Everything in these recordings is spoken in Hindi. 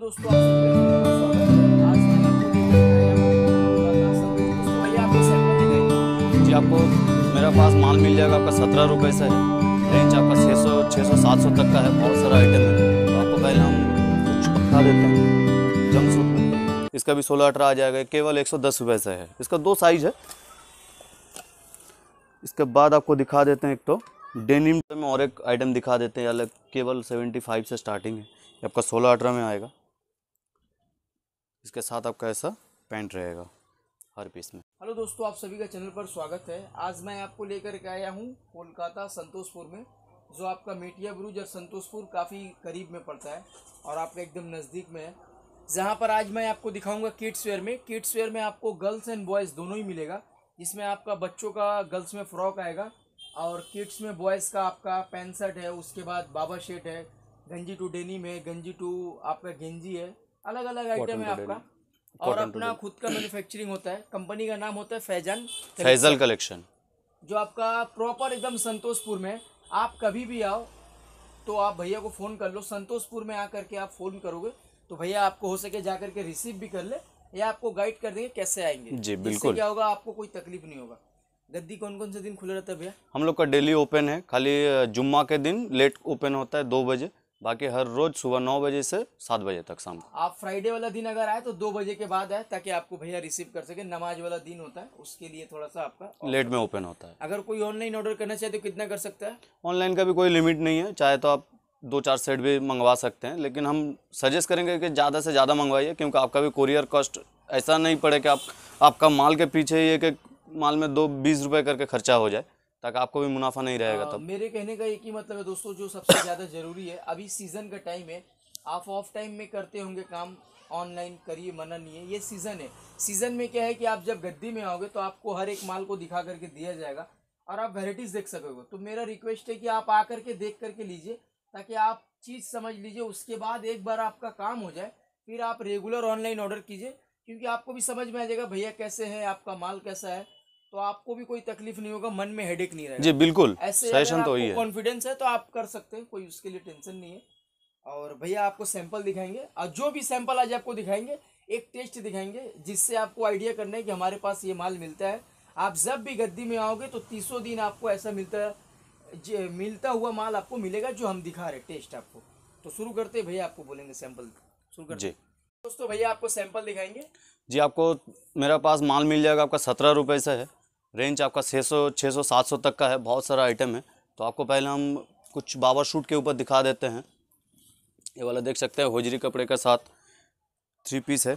दोस्तों आप आपको मेरा पास माल मिल जाएगा आपका सत्रह रुपये से है रेंज आपका छः सौ छः सौ सात सौ तक का है बहुत सारा आइटम है तो आपको पहले हम कुछ पक्का देते हैं जम सूट इसका भी सोलह अठारह आ जाएगा केवल एक सौ दस रुपये से है इसका दो साइज है इसके बाद आपको दिखा देते हैं एक तो डेनिम में और एक आइटम दिखा देते हैं अलग केवल सेवेंटी फाइव से स्टार्टिंग है आपका सोलह अठारह में आएगा इसके साथ आपका ऐसा पैंट रहेगा हर पीस में हेलो दोस्तों आप सभी का चैनल पर स्वागत है आज मैं आपको लेकर के आया हूँ कोलकाता संतोषपुर में जो आपका मेटिया ब्रूज और संतोषपुर काफ़ी करीब में पड़ता है और आपका एकदम नज़दीक में है जहाँ पर आज मैं आपको दिखाऊंगा किड्स वेयर में किड्स वेयर में आपको गर्ल्स एंड बॉयज़ दोनों ही मिलेगा इसमें आपका बच्चों का गर्ल्स में फ्रॉक आएगा और किड्स में बॉयज़ का आपका पैंट शर्ट है उसके बाद बाबा शेट है गंजी टू डेनी में गंजी टू आपका गेंजी है अलग अलग आइटम है आपका और अपना खुद का मैन्युफैक्चरिंग होता है कंपनी का नाम होता है फैजन फैजल कलेक्शन जो आपका प्रॉपर एकदम संतोषपुर में आप कभी भी आओ तो आप भैया को फ़ोन कर लो संतोषपुर में आकर के आप फ़ोन करोगे तो भैया आपको हो सके जा करके रिसीव भी कर ले या आपको गाइड कर देंगे कैसे आएंगे जी बिल्कुल क्या होगा आपको कोई तकलीफ नहीं होगा गद्दी कौन कौन से दिन खुला रहता है भैया हम लोग का डेली ओपन है खाली जुम्मा के दिन लेट ओपन होता है दो बजे बाकी हर रोज सुबह नौ बजे से सात बजे तक शाम आप फ्राइडे वाला दिन अगर आए तो दो बजे के बाद आए ताकि आपको भैया रिसीव कर सके नमाज वाला दिन होता है उसके लिए थोड़ा सा आपका लेट में ओपन होता है अगर कोई ऑनलाइन ऑर्डर करना चाहे तो कितना कर सकता है ऑनलाइन का भी कोई लिमिट नहीं है चाहे तो आप दो चार सेट भी मंगवा सकते हैं लेकिन हम सजेस्ट करेंगे कि ज़्यादा से ज़्यादा मंगवाइए क्योंकि आपका भी कुरियर कॉस्ट ऐसा नहीं पड़े कि आप आपका माल के पीछे ये कि माल में दो बीस रुपये करके खर्चा हो जाए तक आपको भी मुनाफा नहीं रहेगा तो मेरे कहने का एक ही मतलब है दोस्तों जो सबसे ज़्यादा ज़रूरी है अभी सीज़न का टाइम है आप ऑफ टाइम में करते होंगे काम ऑनलाइन करिए मना नहीं है ये सीज़न है सीज़न में क्या है कि आप जब गद्दी में आओगे तो आपको हर एक माल को दिखा करके दिया जाएगा और आप वेराइटीज़ देख सकोगे तो मेरा रिक्वेस्ट है कि आप आ करके देख करके लीजिए ताकि आप चीज़ समझ लीजिए उसके बाद एक बार आपका काम हो जाए फिर आप रेगुलर ऑनलाइन ऑर्डर कीजिए क्योंकि आपको भी समझ में आ जाएगा भैया कैसे है आपका माल कैसा है तो आपको भी कोई तकलीफ नहीं होगा मन में हेडेक नहीं रहेगा जी बिल्कुल सेशन तो है कॉन्फिडेंस है तो आप कर सकते हैं कोई उसके लिए टेंशन नहीं है और भैया आपको सैंपल दिखाएंगे और जो भी सैंपल आज आपको दिखाएंगे एक टेस्ट दिखाएंगे जिससे आपको आइडिया करना है कि हमारे पास ये माल मिलता है आप जब भी गद्दी में आओगे तो तीसों दिन आपको ऐसा मिलता है मिलता हुआ माल आपको मिलेगा जो हम दिखा रहे टेस्ट आपको तो शुरू करते भैया आपको बोलेंगे सैंपल शुरू करते दोस्तों भैया आपको सैंपल दिखाएंगे जी आपको मेरा पास माल मिल जाएगा आपका सत्रह रुपये से है रेंज आपका 600 600 700 तक का है बहुत सारा आइटम है तो आपको पहले हम कुछ बाबर शूट के ऊपर दिखा देते हैं ये वाला देख सकते हैं होजरी कपड़े के साथ थ्री पीस है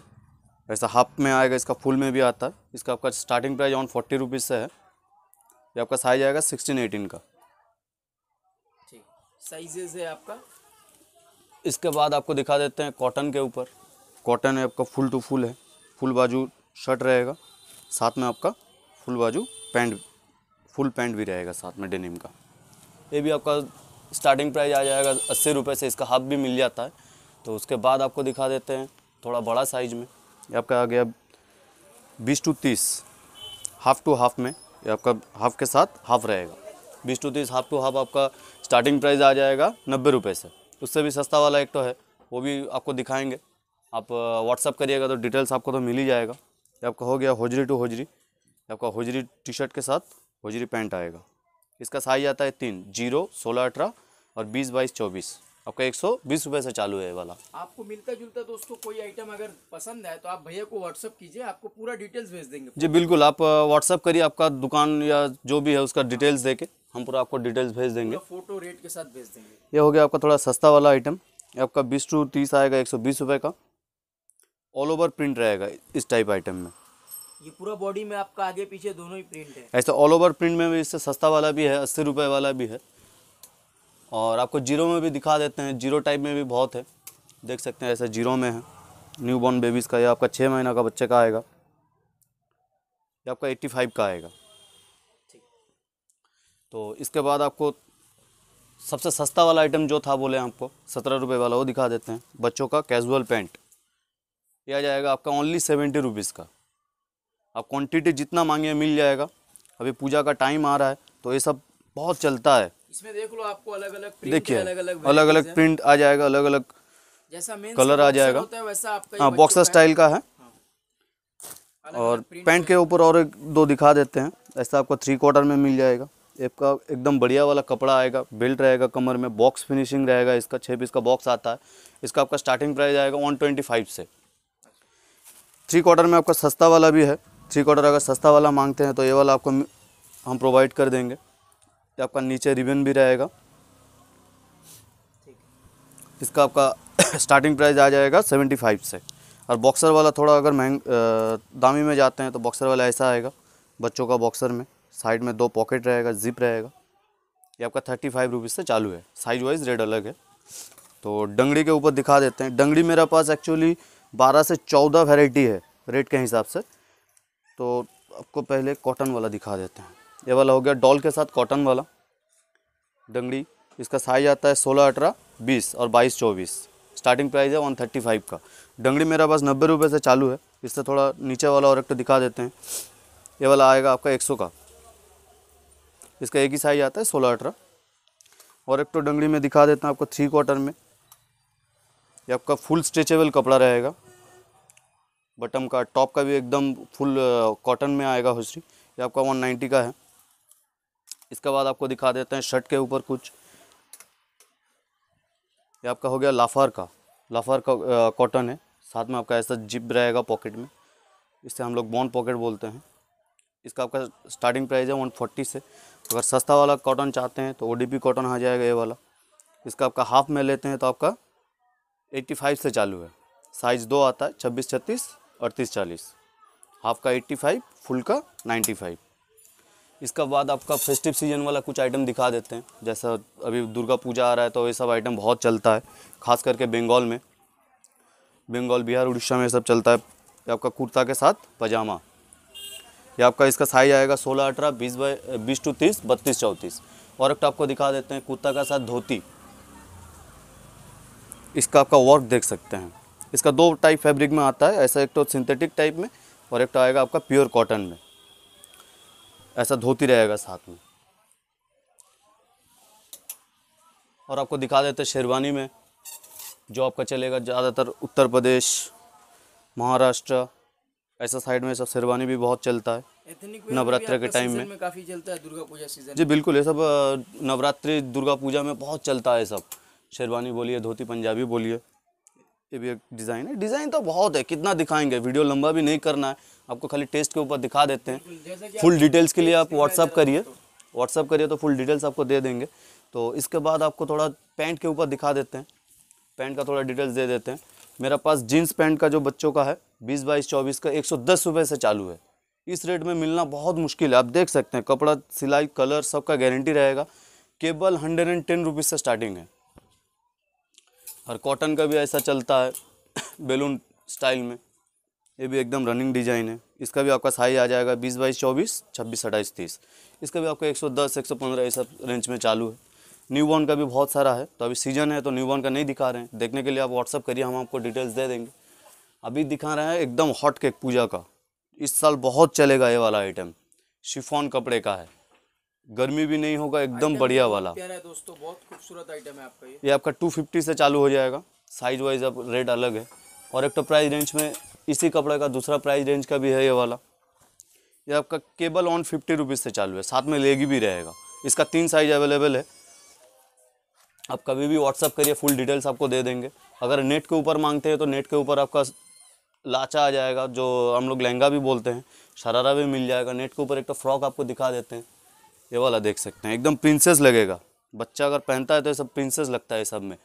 ऐसा हाफ में आएगा इसका फुल में भी आता है इसका आपका starting price on forty rupees से है ये आपका साइज आएगा सिक्सटीन एटीन का साइजेज है आपका इसके बाद आपको दिखा देते हैं कॉटन के ऊपर कॉटन है आपका फुल टू फुल है फुल बाजू शर्ट रहेगा साथ में आपका फुल बाजू पैंट फुल पैंट भी रहेगा साथ में डेनिम का ये भी आपका स्टार्टिंग प्राइस आ जाएगा अस्सी रुपये से इसका हाफ भी मिल जाता है तो उसके बाद आपको दिखा देते हैं थोड़ा बड़ा साइज में ये आपका आ गया बीस टू तीस हाफ़ टू हाफ़ में ये आपका हाफ़ के साथ हाफ़ रहेगा बीस टू तीस हाफ़ टू हाफ़ आपका स्टार्टिंग प्राइस आ जाएगा नब्बे रुपये से उससे भी सस्ता वाला एक तो है वो भी आपको दिखाएंगे आप व्हाट्सअप uh, करिएगा तो डिटेल्स आपको तो मिल ही जाएगा आपका हो गया होजरी टू होजरी आपका होजरी टी शर्ट के साथ होजरी पैंट आएगा इसका साइज आता है तीन जीरो सोलह अठारह और बीस बाईस चौबीस आपका एक सौ बीस रुपये से चालू है वाला आपको मिलता जुलता दोस्तों कोई आइटम अगर पसंद है तो आप भैया को व्हाट्सअप कीजिए आपको पूरा डिटेल्स भेज देंगे जी बिल्कुल आप व्हाट्सअप करिए आपका दुकान या जो भी है उसका डिटेल्स दे के हम पूरा आपको डिटेल्स भेज देंगे फोटो रेट के साथ भेज देंगे ये हो गया आपका थोड़ा सस्ता वाला आइटम आपका बीस टू तीस आएगा एक सौ बीस रुपये का ऑल ओवर प्रिंट रहेगा इस टाइप आइटम में ये पूरा बॉडी में आपका आगे पीछे दोनों ही प्रिंट है ऐसे ऑल ओवर प्रिंट में भी इससे सस्ता वाला भी है अस्सी रुपये वाला भी है और आपको जीरो में भी दिखा देते हैं जीरो टाइप में भी बहुत है देख सकते हैं ऐसा जीरो में है न्यू बॉर्न बेबीज़ का या आपका छः महीना का बच्चे का आएगा ये आपका एट्टी फाइव का आएगा तो इसके बाद आपको सबसे सस्ता वाला आइटम जो था बोले आपको सत्रह रुपये वाला वो दिखा देते हैं बच्चों का कैजुअल पैंट यह आ जाएगा आपका ओनली सेवेंटी रुपीज़ का आप क्वांटिटी जितना मांगिए मिल जाएगा अभी पूजा का टाइम आ रहा है तो ये सब बहुत चलता है इसमें देख लो आपको अलग अलग देखिए अलग अलग प्रिंट आ जाएगा अलग अलग जैसा कलर आ जाएगा हाँ बॉक्सर स्टाइल का है हाँ। और पैंट के ऊपर और एक दो दिखा देते हैं ऐसा आपको थ्री क्वार्टर में मिल जाएगा एक का एकदम बढ़िया वाला कपड़ा आएगा बेल्ट रहेगा कमर में बॉक्स फिनिशिंग रहेगा इसका छः पीस का बॉक्स आता है इसका आपका स्टार्टिंग प्राइस आएगा वन ट्वेंटी फाइव से थ्री क्वार्टर में आपका सस्ता वाला भी है थ्री क्वार्टर अगर सस्ता वाला मांगते हैं तो ये वाला आपको हम प्रोवाइड कर देंगे आपका नीचे रिबन भी रहेगा इसका आपका स्टार्टिंग प्राइस आ जाएगा सेवेंटी फाइव से और बॉक्सर वाला थोड़ा अगर महंग दामी में जाते हैं तो बॉक्सर वाला ऐसा आएगा बच्चों का बॉक्सर में साइड में दो पॉकेट रहेगा जिप रहेगा ये आपका थर्टी फाइव रुपीज़ से चालू है साइज वाइज रेट अलग है तो डंगड़ी के ऊपर दिखा देते हैं डंगड़ी मेरा पास एक्चुअली बारह से चौदह वेराइटी है रेट के हिसाब से तो आपको पहले कॉटन वाला दिखा देते हैं ये वाला हो गया डॉल के साथ कॉटन वाला डंगड़ी इसका साइज आता है सोलह अठारह बीस और बाईस चौबीस स्टार्टिंग प्राइस है वन थर्टी फाइव का डंगड़ी मेरा पास नब्बे रुपये से चालू है इससे थोड़ा नीचे वाला और एक तो दिखा देते हैं ये वाला आएगा आपका एक सौ का इसका एक ही साइज आता है सोलह अठारह और एक तो डंगड़ी में दिखा देते हैं आपको थ्री क्वार्टर में ये आपका फुल स्ट्रेचेबल कपड़ा रहेगा बटम का टॉप का भी एकदम फुल कॉटन में आएगा हुसरी ये आपका 190 का है इसके बाद आपको दिखा देते हैं शर्ट के ऊपर कुछ ये आपका हो गया लाफार का लाफार का कॉटन है साथ में आपका ऐसा जिप रहेगा पॉकेट में इससे हम लोग बॉन पॉकेट बोलते हैं इसका आपका स्टार्टिंग प्राइस है 140 से अगर सस्ता वाला कॉटन चाहते हैं तो ओ कॉटन आ जाएगा ये वाला इसका आपका हाफ में लेते हैं तो आपका 85 से चालू है साइज़ दो आता है छब्बीस छत्तीस अड़तीस चालीस हाफ का एट्टी फाइव फुल का नाइन्टी फाइव इसका बाद आपका फेस्टिव सीजन वाला कुछ आइटम दिखा देते हैं जैसा अभी दुर्गा पूजा आ रहा है तो ये सब आइटम बहुत चलता है खास करके बंगाल में बंगाल बिहार उड़ीसा में सब चलता है ये आपका कुर्ता के साथ पजामा ये आपका इसका साइज आएगा सोलह अठारह बीस बाई बीस टू तीस बत्तीस चौंतीस और एक तो आपको दिखा देते हैं कुर्ता का साथ धोती इसका आपका वर्क देख सकते हैं इसका दो टाइप फैब्रिक में आता है ऐसा एक तो सिंथेटिक टाइप में और एक तो आएगा आपका प्योर कॉटन में ऐसा धोती रहेगा साथ में और आपको दिखा देते शेरवानी में जो आपका चलेगा ज़्यादातर उत्तर प्रदेश महाराष्ट्र ऐसा साइड में सब शेरवानी भी बहुत चलता है नवरात्र के टाइम में, में काफ़ी चलता है दुर्गा पूजा सीजन जी बिल्कुल ये सब नवरात्रि दुर्गा पूजा में बहुत चलता है सब शेरवानी बोलिए धोती पंजाबी बोलिए ये भी एक डिज़ाइन है डिज़ाइन तो बहुत है कितना दिखाएंगे वीडियो लंबा भी नहीं करना है आपको खाली टेस्ट के ऊपर दिखा देते हैं फुल डिटेल्स के लिए आप व्हाट्सअप करिए व्हाट्सअप करिए तो फुल डिटेल्स आपको दे देंगे तो इसके बाद आपको थोड़ा पैंट के ऊपर दिखा देते हैं पैंट का थोड़ा डिटेल्स दे देते हैं मेरा पास जीन्स पैंट का जो बच्चों का है बीस बाईस चौबीस का एक सौ से चालू है इस रेट में मिलना बहुत मुश्किल है आप देख सकते हैं कपड़ा सिलाई कलर सबका गारंटी रहेगा केवल हंड्रेड एंड टेन रुपीज़ से स्टार्टिंग है और कॉटन का भी ऐसा चलता है बेलून स्टाइल में ये भी एकदम रनिंग डिजाइन है इसका भी आपका साइज आ जाएगा बीस बाईस चौबीस छब्बीस अट्ठाईस तीस इसका भी आपका एक सौ दस एक सौ पंद्रह सब रेंज में चालू है न्यूबॉर्न का भी बहुत सारा है तो अभी सीजन है तो न्यूबॉर्न का नहीं दिखा रहे हैं देखने के लिए आप व्हाट्सअप करिए हम आपको डिटेल्स दे देंगे अभी दिखा रहे हैं एकदम हॉट केक पूजा का इस साल बहुत चलेगा ये वाला आइटम शिफॉन कपड़े का है गर्मी भी नहीं होगा एकदम बढ़िया वाला प्यारा दोस्तों बहुत खूबसूरत आइटम है आपका ये ये आपका फिफ्टी से चालू हो जाएगा साइज वाइज अब रेट अलग है और एक तो प्राइस रेंज में इसी कपड़े का दूसरा प्राइस रेंज का भी है ये वाला ये आपका केबल ऑन फिफ्टी रुपीज़ से चालू है साथ में लेगी भी रहेगा इसका तीन साइज अवेलेबल है आप कभी भी व्हाट्सअप करिए फुल डिटेल्स आपको दे देंगे अगर नेट के ऊपर मांगते हैं तो नेट के ऊपर आपका लाचा आ जाएगा जो हम लोग लहंगा भी बोलते हैं शरारा भी मिल जाएगा नेट के ऊपर एक तो फ्रॉक आपको दिखा देते हैं ये वाला देख सकते हैं एकदम प्रिंसेस लगेगा बच्चा अगर पहनता है तो ये सब प्रिंसेस लगता है सब में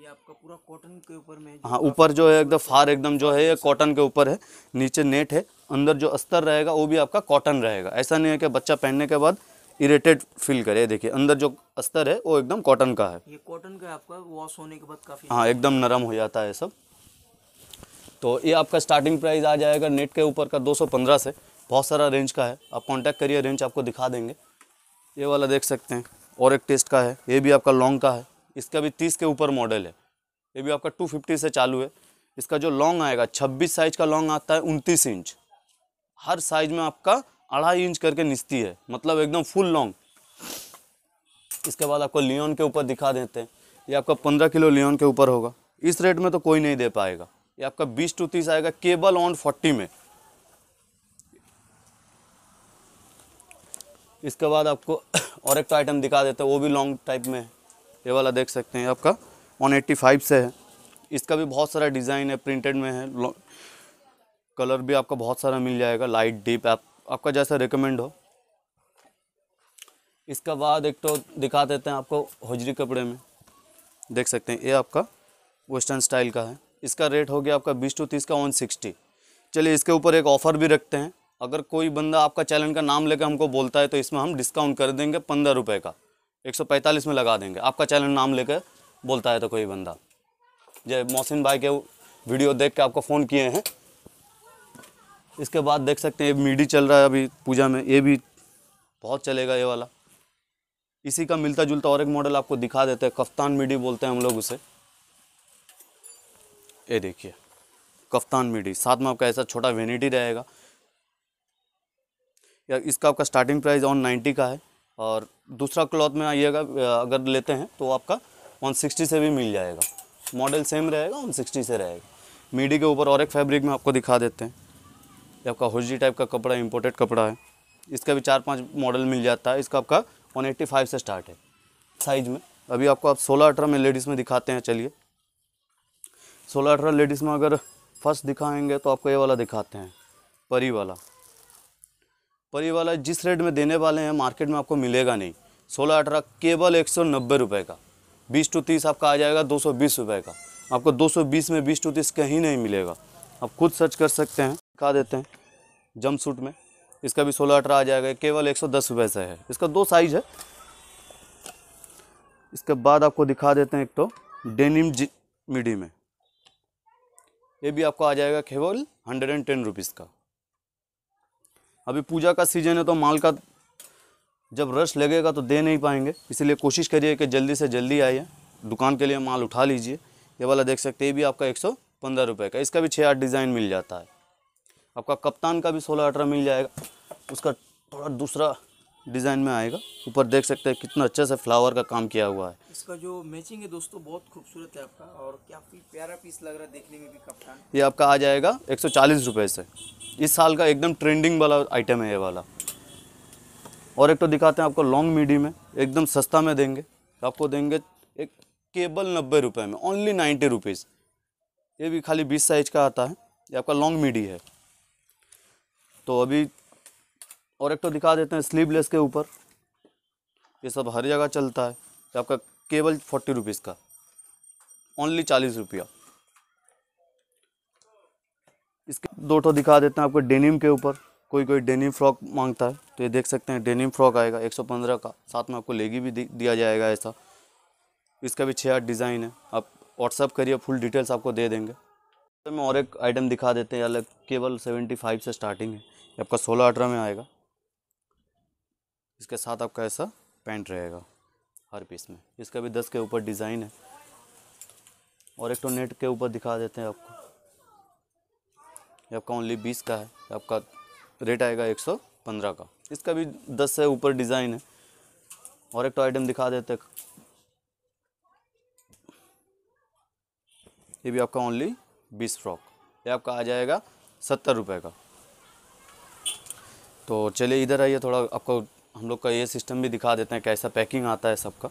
ये आपका पूरा कॉटन के ऊपर में हाँ ऊपर जो है एकदम फार एकदम जो है ये कॉटन के ऊपर है नीचे नेट है अंदर जो अस्तर रहेगा वो भी आपका कॉटन रहेगा ऐसा नहीं है कि बच्चा पहनने के बाद इरेटेड फील करे देखिए अंदर जो अस्तर है वो एकदम कॉटन का है ये कॉटन का आपका वॉश होने के बाद काफ़ी हाँ एकदम नरम हो जाता है सब तो ये आपका स्टार्टिंग प्राइस आ जाएगा नेट के ऊपर का दो से बहुत सारा रेंज का है आप कॉन्टैक्ट करिए रेंज आपको दिखा देंगे ये वाला देख सकते हैं और एक टेस्ट का है ये भी आपका लॉन्ग का है इसका भी तीस के ऊपर मॉडल है ये भी आपका टू फिफ्टी से चालू है इसका जो लॉन्ग आएगा छब्बीस साइज का लॉन्ग आता है उनतीस इंच हर साइज में आपका अढ़ाई इंच करके निस्ती है मतलब एकदम फुल लॉन्ग इसके बाद आपको लियोन के ऊपर दिखा देते हैं ये आपका पंद्रह किलो लियोन के ऊपर होगा इस रेट में तो कोई नहीं दे पाएगा ये आपका बीस टू तीस आएगा केबल ऑन फोर्टी में इसके बाद आपको और एक तो आइटम दिखा देते हैं वो भी लॉन्ग टाइप में है ये वाला देख सकते हैं आपका 185 से है इसका भी बहुत सारा डिज़ाइन है प्रिंटेड में है कलर भी आपका बहुत सारा मिल जाएगा लाइट डीप आप, आपका जैसा रिकमेंड हो इसका बाद एक तो दिखा देते हैं आपको हजरी कपड़े में देख सकते हैं ये आपका वेस्टर्न स्टाइल का है इसका रेट हो गया आपका बीस टू तीस का वन सिक्सटी चलिए इसके ऊपर एक ऑफ़र भी रखते हैं अगर कोई बंदा आपका चैनल का नाम लेकर हमको बोलता है तो इसमें हम डिस्काउंट कर देंगे पंद्रह रुपये का एक सौ पैंतालीस में लगा देंगे आपका चैनल नाम लेकर बोलता है तो कोई बंदा जय मोहसिन भाई के वीडियो देख के आपको फ़ोन किए हैं इसके बाद देख सकते हैं ये मीडी चल रहा है अभी पूजा में ये भी बहुत चलेगा ये वाला इसी का मिलता जुलता और एक मॉडल आपको दिखा देते हैं कफ्तान मीडी बोलते हैं हम लोग उसे ये देखिए कफ्तान मीडी साथ में आपका ऐसा छोटा वेनिटी रहेगा या इसका आपका स्टार्टिंग प्राइस ऑन नाइन्टी का है और दूसरा क्लॉथ में आइएगा अगर लेते हैं तो आपका वन सिक्सटी से भी मिल जाएगा मॉडल सेम रहेगा वन सिक्सटी से रहेगा मीडी के ऊपर और एक फैब्रिक में आपको दिखा देते हैं ये आपका होजी टाइप का कपड़ा इम्पोर्टेड कपड़ा है इसका भी चार पाँच मॉडल मिल जाता है इसका आपका वन से स्टार्ट है साइज में अभी आपको आप सोलह अठारह में लेडीज़ में दिखाते हैं चलिए सोलह अठारह लेडीज़ में अगर फर्स्ट दिखाएंगे तो आपको ये वाला दिखाते हैं परी वाला पर ये वाला जिस रेट में देने वाले हैं मार्केट में आपको मिलेगा नहीं सोलह अठारह केवल एक सौ नब्बे रुपये का बीस टू तीस आपका आ जाएगा दो सौ बीस का आपको दो सौ बीस में बीस टू तीस कहीं नहीं मिलेगा आप खुद सर्च कर सकते हैं दिखा देते हैं जम सूट में इसका भी सोलह अठारह आ जाएगा केवल एक सौ दस रुपये से है इसका दो साइज़ है इसके बाद आपको दिखा देते हैं एक तो डेनिम जी मिडी में ये भी आपको आ जाएगा केवल हंड्रेड एंड टेन रुपीज़ का अभी पूजा का सीजन है तो माल का जब रश लगेगा तो दे नहीं पाएंगे इसीलिए कोशिश करिए कि जल्दी से जल्दी आइए दुकान के लिए माल उठा लीजिए ये वाला देख सकते हैं ये भी आपका एक सौ पंद्रह रुपये का इसका भी छः आठ डिज़ाइन मिल जाता है आपका कप्तान का भी सोलह अठारह मिल जाएगा उसका थोड़ा दूसरा डिज़ाइन में आएगा ऊपर देख सकते हैं कितना अच्छा सा फ्लावर का काम किया हुआ है इसका जो मैचिंग है दोस्तों बहुत खूबसूरत है आपका और काफ़ी प्यारा पीस लग रहा है देखने में भी कपड़ा ये आपका आ जाएगा एक सौ से इस साल का एकदम ट्रेंडिंग वाला आइटम है ये वाला और एक तो दिखाते हैं आपको लॉन्ग मीडियम में एकदम सस्ता में देंगे आपको देंगे एक केबल नब्बे रुपये में ओनली नाइन्टी रुपीज़ ये भी खाली बीस साइज का आता है ये आपका लॉन्ग मीडी है तो अभी और एक तो दिखा देते हैं स्लीवलेस के ऊपर ये सब हर जगह चलता है आपका केवल फोर्टी रुपीज़ का ओनली चालीस रुपया इसके दो तो दिखा देते हैं आपको डेनिम के ऊपर कोई कोई डेनिम फ्रॉक मांगता है तो ये देख सकते हैं डेनिम फ्रॉक आएगा 115 का साथ में आपको लेगी भी दिया जाएगा ऐसा इसका भी छः आठ डिज़ाइन है आप व्हाट्सअप करिए फुल डिटेल्स आपको दे देंगे तो मैं और एक आइटम दिखा देते हैं अलग केवल 75 से स्टार्टिंग है आपका सोलह अठारह में आएगा इसके साथ आपका ऐसा पैंट रहेगा हर पीस में इसका भी दस के ऊपर डिज़ाइन है और एक तो नेट के ऊपर दिखा देते हैं आपको ये आपका ओनली बीस का है आपका रेट आएगा एक सौ पंद्रह का इसका भी दस से ऊपर डिज़ाइन है और एक तो आइटम दिखा देते हैं ये भी आपका ओनली बीस फ्रॉक ये आपका आ जाएगा सत्तर रुपये का तो चलिए इधर आइए थोड़ा आपको हम लोग का ये सिस्टम भी दिखा देते हैं कैसा पैकिंग आता है सबका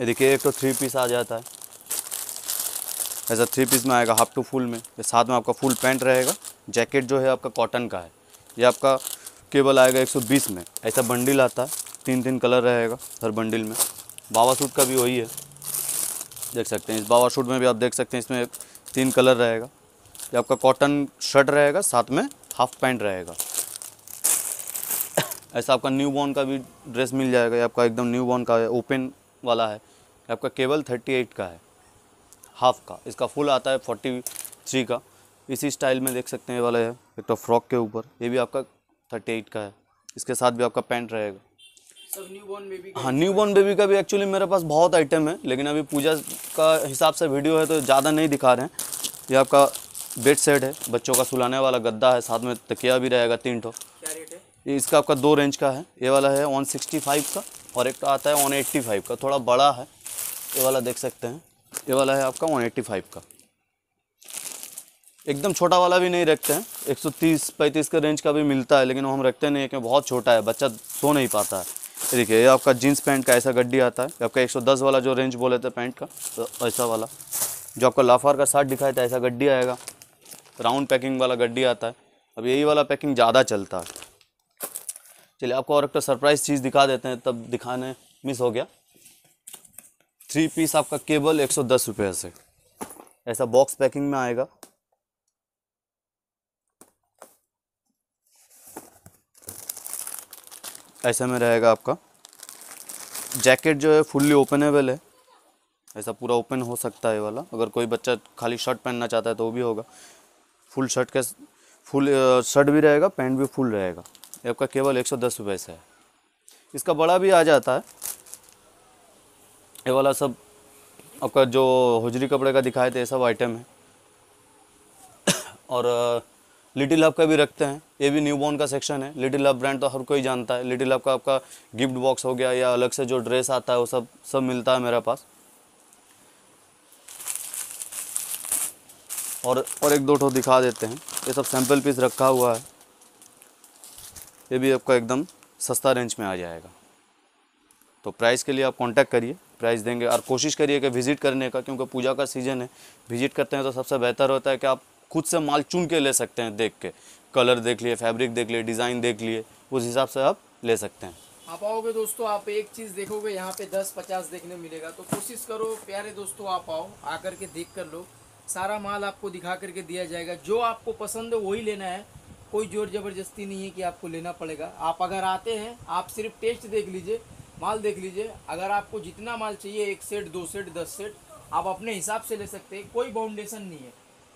ये देखिए एक तो थ्री पीस आ जाता है ऐसा थ्री पीस में आएगा हाफ टू फुल में ये साथ में आपका फुल पैंट रहेगा जैकेट जो है आपका कॉटन का है ये आपका केबल आएगा 120 में ऐसा बंडल आता है तीन तीन कलर रहेगा हर बंडल में बाबा सूट का भी वही है देख सकते हैं इस बाबा सूट में भी आप देख सकते हैं इसमें तीन कलर रहेगा ये आपका कॉटन शर्ट रहेगा साथ में हाफ पैंट रहेगा ऐसा आपका न्यू बॉर्न का भी ड्रेस मिल जाएगा आपका एकदम न्यू बॉर्न का है ओपन वाला है आपका केवल थर्टी एट का है हाफ का इसका फुल आता है फोर्टी थ्री का इसी स्टाइल में देख सकते हैं वाला है एक तो फ्रॉक के ऊपर ये भी आपका थर्टी एट का है इसके साथ भी आपका पैंट रहेगा हाँ न्यू बॉर्न बेबी का भी एक्चुअली मेरे पास बहुत आइटम है लेकिन अभी पूजा का हिसाब से वीडियो है तो ज़्यादा नहीं दिखा रहे हैं ये आपका बेड सेट है बच्चों का सुलाने वाला गद्दा है साथ में तकिया भी रहेगा तीन ठो ये इसका आपका दो रेंज का है ये वाला है 165 का और एक तो आता है 185 का थोड़ा बड़ा है ये वाला देख सकते हैं ये वाला है आपका 185 का एकदम छोटा वाला भी नहीं रखते हैं 130 35 का रेंज का भी मिलता है लेकिन वो हम रखते नहीं क्योंकि बहुत छोटा है बच्चा सो नहीं पाता है देखिए ये आपका जीन्स पैंट का ऐसा गड्डी आता है आपका एक वाला जो रेंज बोले थे पैंट का तो ऐसा वाला जो आपका लाफार का साथ दिखाया था ऐसा गड्डी आएगा राउंड पैकिंग वाला गड्डी आता है अब यही वाला पैकिंग ज़्यादा चलता है चलिए आपको और एक तो सरप्राइज चीज़ दिखा देते हैं तब दिखाने मिस हो गया थ्री पीस आपका केबल एक सौ दस रुपये से ऐसा बॉक्स पैकिंग में आएगा ऐसे में रहेगा आपका जैकेट जो है फुल्ली ओपनेबल है ऐसा पूरा ओपन हो सकता है वाला अगर कोई बच्चा खाली शर्ट पहनना चाहता है तो वो भी होगा फुल शर्ट के फुल शर्ट भी रहेगा पैंट भी फुल रहेगा ये आपका केवल एक सौ दस रुपये से है इसका बड़ा भी आ जाता है ये वाला सब आपका जो हजरी कपड़े का दिखाए थे ये सब आइटम है और लिटिल लव का भी रखते हैं ये भी न्यू बॉर्न का सेक्शन है लिटिल लव ब्रांड तो हर कोई जानता है लिटिल लव का आपका गिफ्ट बॉक्स हो गया या अलग से जो ड्रेस आता है वो सब सब मिलता है मेरे पास और और एक दो ठो दिखा देते हैं ये सब सैम्पल पीस रखा हुआ है ये भी आपका एकदम सस्ता रेंज में आ जाएगा तो प्राइस के लिए आप कांटेक्ट करिए प्राइस देंगे और कोशिश करिए कि विज़िट करने का क्योंकि पूजा का सीज़न है विज़िट करते हैं तो सबसे बेहतर होता है कि आप खुद से माल चुन के ले सकते हैं देख के कलर देख लिए फैब्रिक देख लिए डिज़ाइन देख लिए उस हिसाब से आप ले सकते हैं आप आओगे दोस्तों आप एक चीज़ देखोगे यहाँ पे दस पचास देखने मिलेगा तो कोशिश करो प्यारे दोस्तों आप आओ आकर के देख कर लो सारा माल आपको दिखा करके दिया जाएगा जो आपको पसंद है वही लेना है कोई जोर ज़बरदस्ती नहीं है कि आपको लेना पड़ेगा आप अगर आते हैं आप सिर्फ टेस्ट देख लीजिए माल देख लीजिए अगर आपको जितना माल चाहिए एक सेट दो सेट दस सेट आप अपने हिसाब से ले सकते हैं कोई बाउंडेशन नहीं है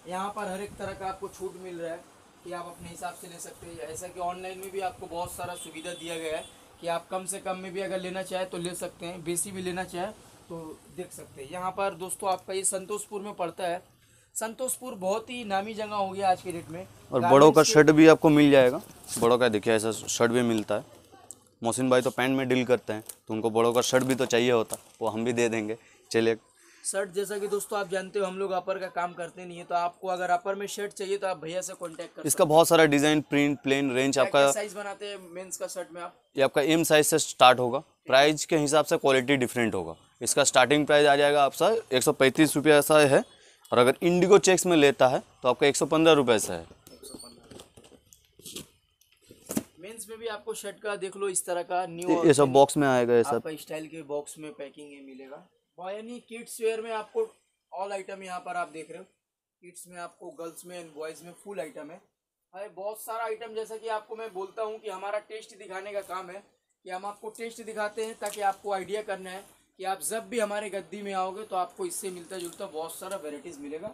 यहाँ पर हर एक तरह का आपको छूट मिल रहा है कि आप अपने हिसाब से ले सकते हैं ऐसा कि ऑनलाइन में भी आपको बहुत सारा सुविधा दिया गया है कि आप कम से कम में भी अगर लेना चाहे तो ले सकते हैं बेसी भी लेना चाहे तो देख सकते हैं यहाँ पर दोस्तों आपका ये संतोषपुर में पड़ता है संतोषपुर बहुत ही नामी जगह हो गया आज के डेट में और बड़ों का शर्ट भी आपको मिल जाएगा बड़ों का देखिए ऐसा शर्ट भी मिलता है मोहसिन भाई तो पैंट में डील करते हैं तो उनको बड़ों का शर्ट भी तो चाहिए होता वो हम भी दे देंगे चलिए शर्ट जैसा कि दोस्तों आप जानते हो हम लोग अपर का काम करते नहीं है तो आपको अगर अपर में शर्ट चाहिए तो आप भैया से कॉन्टेक्ट कर इसका बहुत सारा डिजाइन प्रिंट प्लेन रेंज आपका साइज बनाते हैं मेन्स का शर्ट में आप ये आपका एम साइज से स्टार्ट होगा प्राइस के हिसाब से क्वालिटी डिफरेंट होगा इसका स्टार्टिंग प्राइस आ जाएगा आपका एक सौ पैंतीस रुपया है और अगर इंडिगो चेक्स में लेता है तो आपका एक सौ पंद्रह रुपये से है मेंस में भी आपको शर्ट का देख लो इस तरह का न्यू ये सब बॉक्स में आएगा ये सब स्टाइल के बॉक्स में पैकिंग ये मिलेगा यानी किड्स वेयर में आपको ऑल आइटम यहाँ पर आप देख रहे हो किड्स में आपको गर्ल्स में एंड बॉयज़ में फुल आइटम है भाई बहुत सारा आइटम जैसा कि आपको मैं बोलता हूँ कि हमारा टेस्ट दिखाने का काम है कि हम आपको टेस्ट दिखाते हैं ताकि आपको आइडिया करना है कि आप जब भी हमारे गद्दी में आओगे तो आपको इससे मिलता जुलता बहुत सारा वेराइटीज़ मिलेगा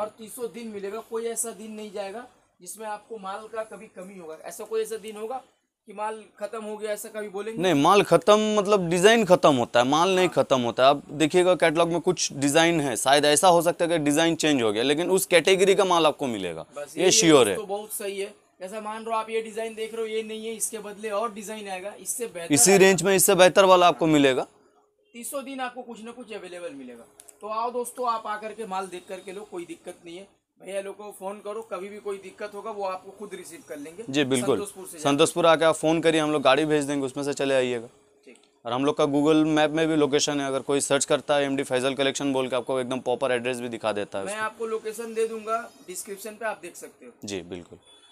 और तीसों दिन मिलेगा कोई ऐसा दिन नहीं जाएगा जिसमें आपको माल का कभी कमी होगा ऐसा कोई ऐसा दिन होगा कि माल खत्म हो गया ऐसा कभी बोलेंगे नहीं माल खत्म मतलब डिजाइन खत्म होता है माल नहीं खत्म होता है आप देखिएगा कैटलॉग में कुछ डिजाइन है शायद ऐसा हो सकता है कि डिजाइन चेंज हो गया लेकिन उस कैटेगरी का माल आपको मिलेगा ये श्योर है तो बहुत सही है जैसा मान रहा हो आप ये डिजाइन देख रहे हो ये नहीं है इसके बदले और डिजाइन आएगा इससे इसी रेंज में इससे बेहतर वाला आपको मिलेगा तीसों दिन आपको कुछ ना कुछ अवेलेबल मिलेगा तो आओ दोस्तों आप आकर के माल देख करके लो कोई दिक्कत नहीं है भैया लोग को फोन करो कभी भी कोई दिक्कत होगा वो आपको खुद रिसीव कर लेंगे जी बिल्कुल संतोषपुर आके आप फोन करिए हम लोग गाड़ी भेज देंगे उसमें से चले आइएगा और हम लोग का गूगल मैप में भी लोकेशन है अगर कोई सर्च करता है एमडी फैजल कलेक्शन बोल के आपको एकदम प्रॉपर एड्रेस भी दिखा देता है मैं आपको लोकेशन दे दूंगा डिस्क्रिप्शन पे आप देख सकते हो जी बिल्कुल